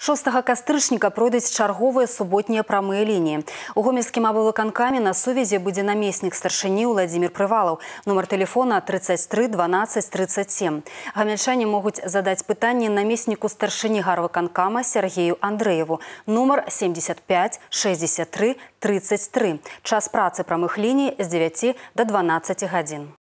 6 кастрычніка пройдуць чарговыя суботнія прамыя лініі. У гомельскім абвыканкамі на сувязі будзе намеснік старшыні Владзімир Прывалаў, нумар тэлефона 33 12 37. Гамяльчане могуць задаць пытанне намесніку старшыні гарвыканкама Сергею Андрэеву, нумар 75 63 33. Час працы прамых ліній з 9 да 12 гадзін.